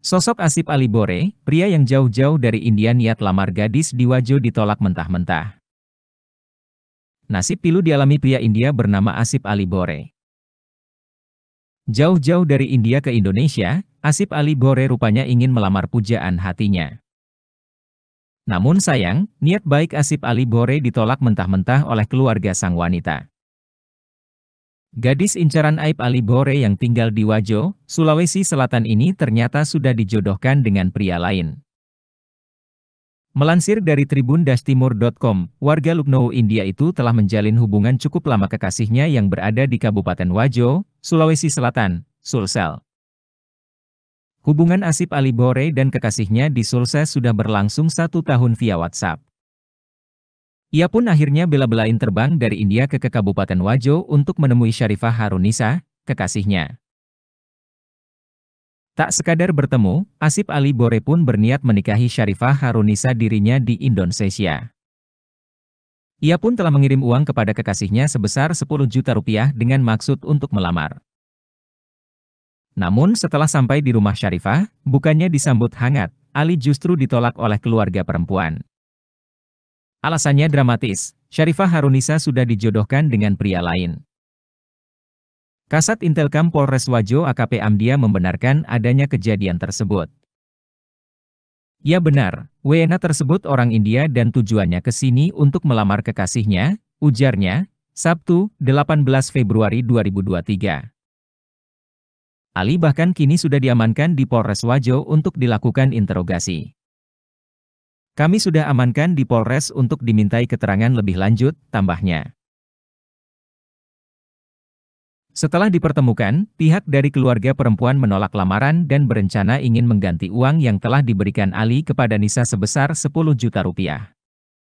Sosok Asip Ali Bore, pria yang jauh-jauh dari India niat lamar gadis di Wajo ditolak mentah-mentah. Nasib pilu dialami pria India bernama Asip Ali Bore. Jauh-jauh dari India ke Indonesia, Asip Ali Bore rupanya ingin melamar pujaan hatinya. Namun sayang, niat baik Asip Ali Bore ditolak mentah-mentah oleh keluarga sang wanita. Gadis incaran Aib Ali Bore yang tinggal di Wajo, Sulawesi Selatan ini ternyata sudah dijodohkan dengan pria lain. Melansir dari tribun-timur.com, warga Lucknow India itu telah menjalin hubungan cukup lama kekasihnya yang berada di Kabupaten Wajo, Sulawesi Selatan, Sulsel. Hubungan Asip Ali Bore dan kekasihnya di Sulsel sudah berlangsung satu tahun via WhatsApp. Ia pun akhirnya bela-belain terbang dari India ke, ke Kabupaten Wajo untuk menemui Syarifah Harunisa, kekasihnya. Tak sekadar bertemu, Asif Ali Bore pun berniat menikahi Syarifah Harunisa dirinya di Indonesia. Ia pun telah mengirim uang kepada kekasihnya sebesar 10 juta rupiah dengan maksud untuk melamar. Namun setelah sampai di rumah Syarifah, bukannya disambut hangat, Ali justru ditolak oleh keluarga perempuan. Alasannya dramatis, Syarifah Harunisa sudah dijodohkan dengan pria lain. Kasat Intelkam Polres Wajo AKP Amdia membenarkan adanya kejadian tersebut. Ya benar, Wena tersebut orang India dan tujuannya ke sini untuk melamar kekasihnya, ujarnya, Sabtu, 18 Februari 2023. Ali bahkan kini sudah diamankan di Polres Wajo untuk dilakukan interogasi. Kami sudah amankan di Polres untuk dimintai keterangan lebih lanjut, tambahnya. Setelah dipertemukan, pihak dari keluarga perempuan menolak lamaran dan berencana ingin mengganti uang yang telah diberikan Ali kepada Nisa sebesar 10 juta rupiah.